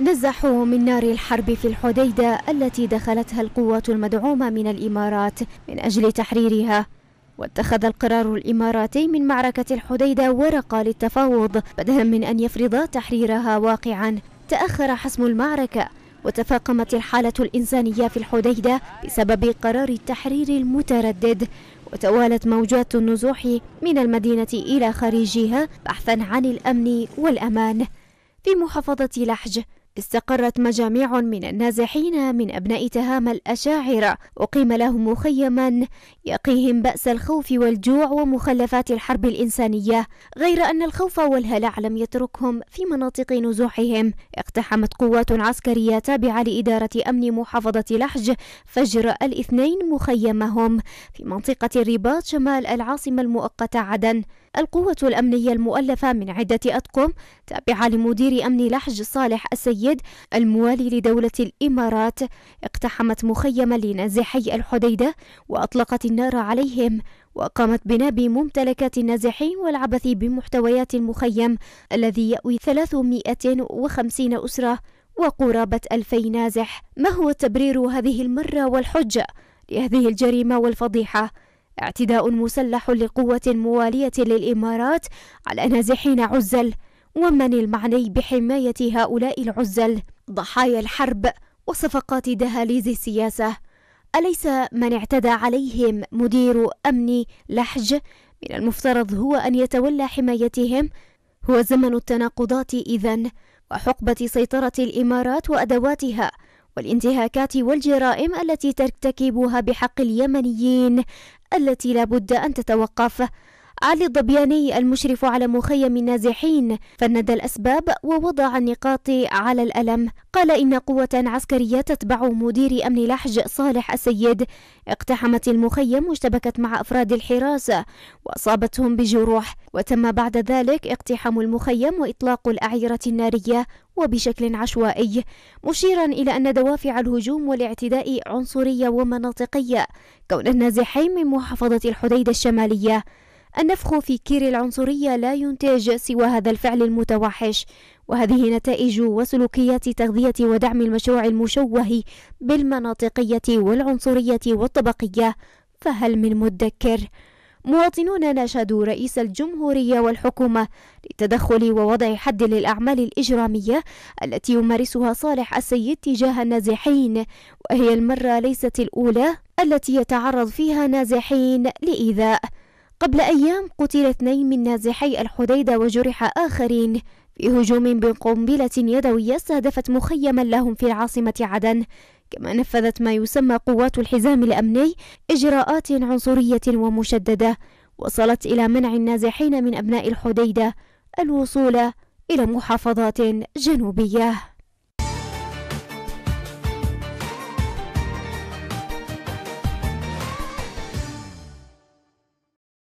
نزحوه من نار الحرب في الحديدة التي دخلتها القوات المدعومة من الإمارات من أجل تحريرها واتخذ القرار الإماراتي من معركة الحديدة ورقة للتفاوض بدلا من أن يفرضا تحريرها واقعا تأخر حسم المعركة وتفاقمت الحالة الإنسانية في الحديدة بسبب قرار التحرير المتردد وتوالت موجات النزوح من المدينة إلى خارجها بحثا عن الأمن والأمان في محافظة لحج استقرت مجاميع من النازحين من أبناء تهام الأشاعرة أقيم لهم مخيما يقيهم بأس الخوف والجوع ومخلفات الحرب الإنسانية غير أن الخوف والهلع لم يتركهم في مناطق نزوحهم اقتحمت قوات عسكرية تابعة لإدارة أمن محافظة لحج فجر الاثنين مخيمهم في منطقة الرباط شمال العاصمة المؤقتة عدن القوة الأمنية المؤلفة من عدة أطقم تابعة لمدير أمن لحج صالح السيد الموالي لدولة الإمارات اقتحمت مخيما لنازحي الحديدة وأطلقت النار عليهم وقامت بناب ممتلكات النازحين والعبث بمحتويات المخيم الذي يأوي 350 أسرة وقرابة 2000 نازح ما هو تبرير هذه المرة والحجة لهذه الجريمة والفضيحة اعتداء مسلح لقوة موالية للإمارات على نازحين عزل ومن المعني بحماية هؤلاء العزل ضحايا الحرب وصفقات دهاليز السياسة أليس من اعتدى عليهم مدير أمن لحج من المفترض هو أن يتولى حمايتهم هو زمن التناقضات إذن وحقبة سيطرة الإمارات وأدواتها والانتهاكات والجرائم التي ترتكبها بحق اليمنيين التي لا بد أن تتوقف علي الضبياني المشرف على مخيم النازحين فند الأسباب ووضع النقاط على الألم قال إن قوة عسكرية تتبع مدير أمن لحج صالح السيد اقتحمت المخيم واشتبكت مع أفراد الحراسة وأصابتهم بجروح وتم بعد ذلك اقتحام المخيم وإطلاق الأعيرة النارية وبشكل عشوائي مشيرا إلى أن دوافع الهجوم والاعتداء عنصرية ومناطقية كون النازحين من محافظة الحديدة الشمالية النفخ في كير العنصرية لا ينتج سوى هذا الفعل المتوحش وهذه نتائج وسلوكيات تغذية ودعم المشروع المشوه بالمناطقية والعنصرية والطبقية فهل من مدكر؟ مواطنون ناشدوا رئيس الجمهورية والحكومة للتدخل ووضع حد للأعمال الإجرامية التي يمارسها صالح السيد تجاه النازحين وهي المرة ليست الأولى التي يتعرض فيها نازحين لإيذاء قبل أيام قتل اثنين من نازحي الحديدة وجرح آخرين في هجوم بقنبلة يدوية استهدفت مخيما لهم في العاصمة عدن كما نفذت ما يسمى قوات الحزام الأمني إجراءات عنصرية ومشددة وصلت إلى منع النازحين من أبناء الحديدة الوصول إلى محافظات جنوبية